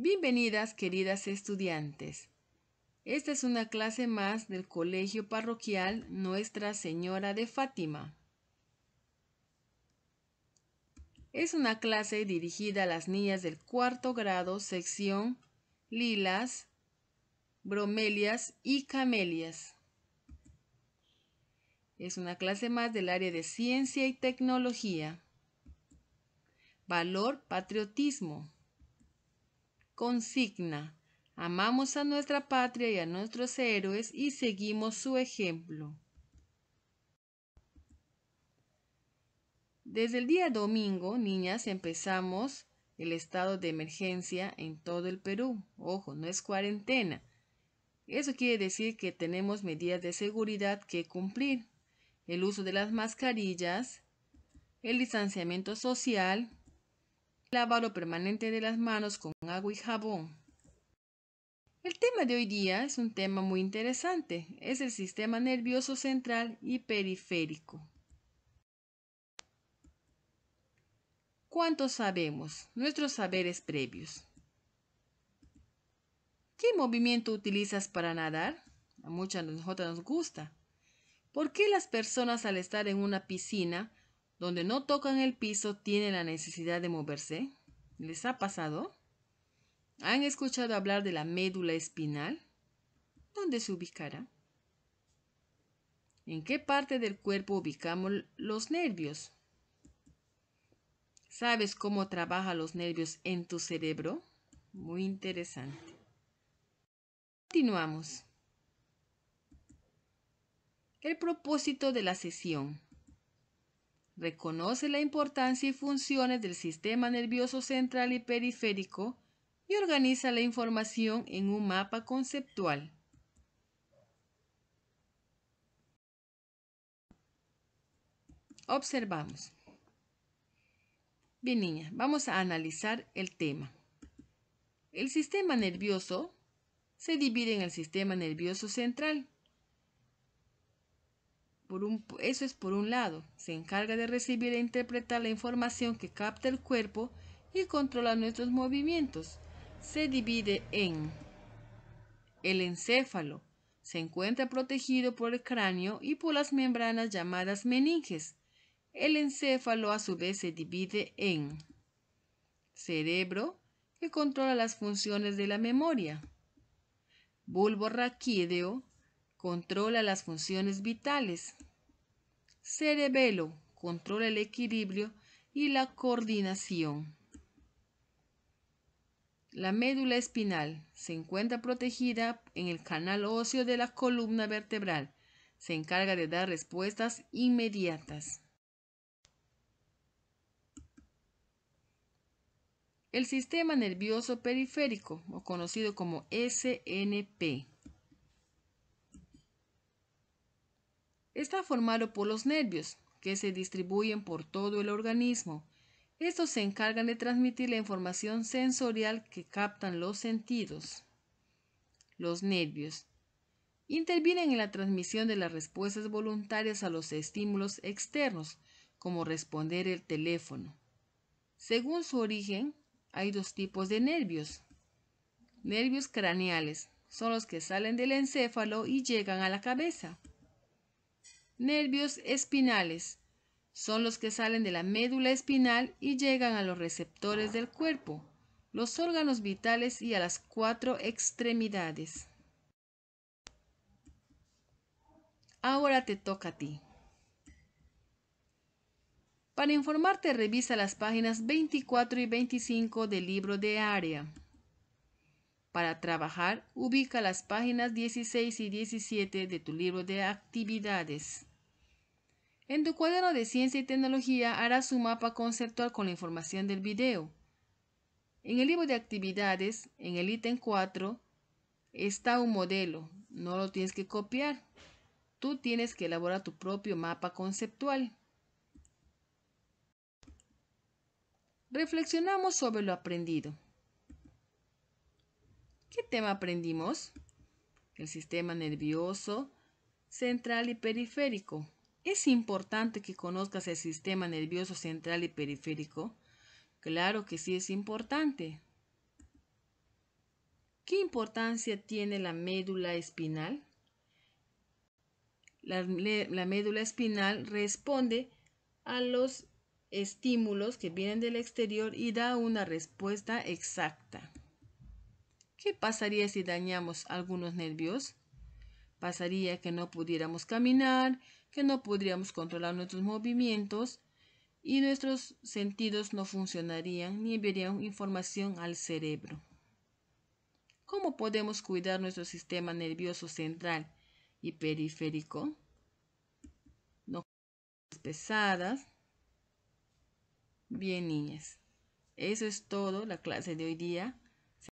Bienvenidas, queridas estudiantes. Esta es una clase más del Colegio Parroquial Nuestra Señora de Fátima. Es una clase dirigida a las niñas del cuarto grado, sección lilas, bromelias y camelias. Es una clase más del área de ciencia y tecnología. Valor, patriotismo. Consigna. Amamos a nuestra patria y a nuestros héroes y seguimos su ejemplo. Desde el día domingo, niñas, empezamos el estado de emergencia en todo el Perú. Ojo, no es cuarentena. Eso quiere decir que tenemos medidas de seguridad que cumplir. El uso de las mascarillas, el distanciamiento social, Lávalo permanente de las manos con agua y jabón. El tema de hoy día es un tema muy interesante. Es el sistema nervioso central y periférico. ¿Cuánto sabemos? Nuestros saberes previos. ¿Qué movimiento utilizas para nadar? A muchas de nosotras nos gusta. ¿Por qué las personas al estar en una piscina donde no tocan el piso tienen la necesidad de moverse? ¿Les ha pasado? ¿Han escuchado hablar de la médula espinal? ¿Dónde se ubicará? ¿En qué parte del cuerpo ubicamos los nervios? ¿Sabes cómo trabajan los nervios en tu cerebro? Muy interesante. Continuamos. El propósito de la sesión reconoce la importancia y funciones del sistema nervioso central y periférico y organiza la información en un mapa conceptual. Observamos. Bien, niña, vamos a analizar el tema. El sistema nervioso se divide en el sistema nervioso central, eso es por un lado, se encarga de recibir e interpretar la información que capta el cuerpo y controla nuestros movimientos. Se divide en el encéfalo, se encuentra protegido por el cráneo y por las membranas llamadas meninges. El encéfalo a su vez se divide en cerebro, que controla las funciones de la memoria, bulbo raquídeo, Controla las funciones vitales. Cerebelo. Controla el equilibrio y la coordinación. La médula espinal se encuentra protegida en el canal óseo de la columna vertebral. Se encarga de dar respuestas inmediatas. El sistema nervioso periférico, o conocido como SNP, está formado por los nervios, que se distribuyen por todo el organismo. Estos se encargan de transmitir la información sensorial que captan los sentidos. Los nervios intervienen en la transmisión de las respuestas voluntarias a los estímulos externos, como responder el teléfono. Según su origen, hay dos tipos de nervios. Nervios craneales son los que salen del encéfalo y llegan a la cabeza. Nervios espinales. Son los que salen de la médula espinal y llegan a los receptores del cuerpo, los órganos vitales y a las cuatro extremidades. Ahora te toca a ti. Para informarte revisa las páginas 24 y 25 del libro de área. Para trabajar, ubica las páginas 16 y 17 de tu libro de actividades. En tu cuaderno de ciencia y tecnología harás un mapa conceptual con la información del video. En el libro de actividades, en el ítem 4, está un modelo. No lo tienes que copiar. Tú tienes que elaborar tu propio mapa conceptual. Reflexionamos sobre lo aprendido. ¿Qué tema aprendimos? El sistema nervioso, central y periférico es importante que conozcas el sistema nervioso central y periférico. Claro que sí es importante. ¿Qué importancia tiene la médula espinal? La, médula espinal responde a los estímulos que vienen del exterior y da una respuesta exacta. ¿Qué pasaría si dañamos algunos nervios? Pasaría que no pudiéramos caminar, que no podríamos controlar nuestros movimientos y nuestros sentidos no funcionarían ni enviarían información al cerebro. ¿Cómo podemos cuidar nuestro sistema nervioso central y periférico? No pesadas. Bien, niñas. Eso es todo la clase de hoy día.